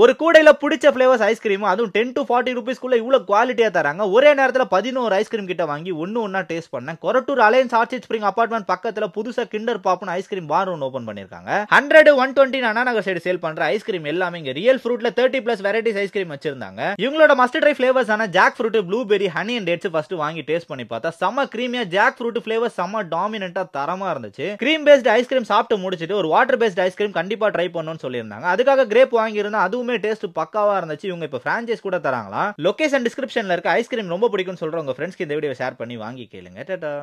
ஒரு கூடையில பிடிச்ச ஃபிளேவர்ஸ் ஐஸ்கிரீம் அதுவும் டென் டு ஃபார்ட்டி ருபீஸ்க்குள்ள இவ்வளோ குவாலிட்டியா தராங்க ஒரே நேரத்தில் பதினோரு ஐஸ்கிரீம் கிட்ட வாங்கி ஒன்று ஒன்றா டேஸ்ட் பண்ணேன் Korattur alliance orchid spring apartment பக்கத்தில் புதுசாக கிண்டர் பாப்னு ஐஸ்கிரீம் பார் ஒன்று ஓப்பன் பண்ணிருக்காங்க hundred one twenty Anna Nagar side sale பண்ற ஐஸ்கிரீம் எல்லாமே இங்கே ரியல் ஃப்ரூட்ல தேர்ட்டி பிளஸ் வெரைட்டிஸ் ஐஸ்கிரீம் வச்சிருந்தாங்க இவங்களோட மஸ்ட் ட்ரை ஃப்ளேவர்ஸ் ஆன jack fruit blueberry honey and dates first வாங்கி டேஸ்ட் பண்ணி பார்த்தா செம்ம கிரீமியா ஜாக் ஃப்ரூட் ஃப்ளேவர் செம்ம டாமினா தரமா இருந்துச்சு கிரீம் பேஸ்ட் ஐஸ்கிரீம் சாப்பிட்டு முடிச்சுட்டு ஒரு வாட்டர் பேஸ்ட் ஐஸ்கிரீம் கண்டிப்பா ட்ரை பண்ணணும்னு சொல்லியிருந்தாங்க அதுக்காக கிரேப் வாங்கியிருந்தா அதுவும் அதுவுமே டேஸ்ட் பக்காவா இருந்துச்சு இவங்க இப்போ பிரான்சைஸ் கூட தராங்களா லொகேஷன் டிஸ்கிரிப்ஷன்ல இருக்க ஐஸ்கிரீம் ரொம்ப பிடிக்கும் சொல்ற உங்க ஃப்ரெண்ட்ஸ்க்கு இந்த வீடியோ ஷேர் பண்ணி வாங்கி கேளுங்க டேட்டா